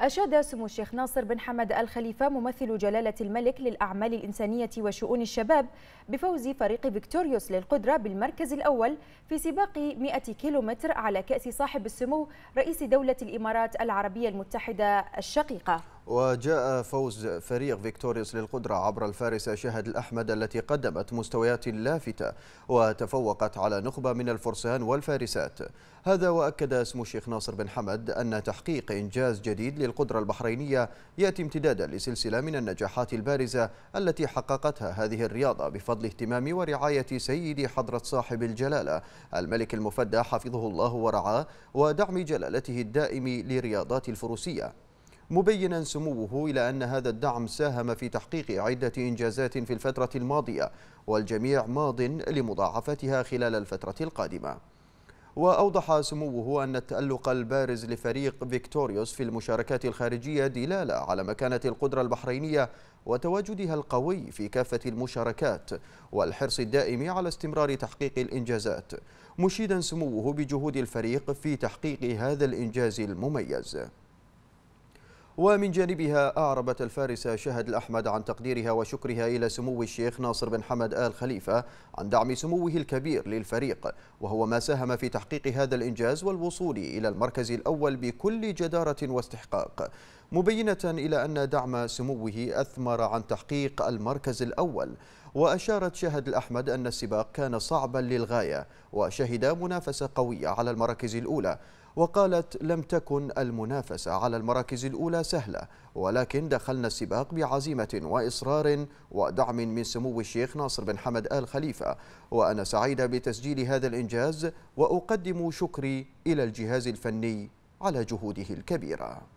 أشاد سمو الشيخ ناصر بن حمد الخليفة ممثل جلالة الملك للأعمال الإنسانية وشؤون الشباب بفوز فريق فيكتوريوس للقدرة بالمركز الأول في سباق 100 كيلومتر على كأس صاحب السمو رئيس دولة الإمارات العربية المتحدة الشقيقة وجاء فوز فريق فيكتوريوس للقدرة عبر الفارسة شهد الأحمد التي قدمت مستويات لافتة وتفوقت على نخبة من الفرسان والفارسات هذا وأكد اسم الشيخ ناصر بن حمد أن تحقيق إنجاز جديد للقدرة البحرينية يأتي امتدادا لسلسلة من النجاحات البارزة التي حققتها هذه الرياضة بفضل اهتمام ورعاية سيدي حضرة صاحب الجلالة الملك المفدى حفظه الله ورعاه ودعم جلالته الدائم لرياضات الفروسية مبينا سموه إلى أن هذا الدعم ساهم في تحقيق عدة إنجازات في الفترة الماضية والجميع ماض لمضاعفتها خلال الفترة القادمة وأوضح سموه أن التألق البارز لفريق فيكتوريوس في المشاركات الخارجية دلالة على مكانة القدرة البحرينية وتواجدها القوي في كافة المشاركات والحرص الدائم على استمرار تحقيق الإنجازات مشيدا سموه بجهود الفريق في تحقيق هذا الإنجاز المميز ومن جانبها أعربت الفارس شهد الأحمد عن تقديرها وشكرها إلى سمو الشيخ ناصر بن حمد آل خليفة عن دعم سموه الكبير للفريق وهو ما ساهم في تحقيق هذا الإنجاز والوصول إلى المركز الأول بكل جدارة واستحقاق مبينة إلى أن دعم سموه أثمر عن تحقيق المركز الأول وأشارت شاهد الأحمد أن السباق كان صعبا للغاية وشهد منافسة قوية على المراكز الأولى وقالت لم تكن المنافسة على المراكز الأولى سهلة ولكن دخلنا السباق بعزيمة وإصرار ودعم من سمو الشيخ ناصر بن حمد آل خليفة وأنا سعيدة بتسجيل هذا الإنجاز وأقدم شكري إلى الجهاز الفني على جهوده الكبيرة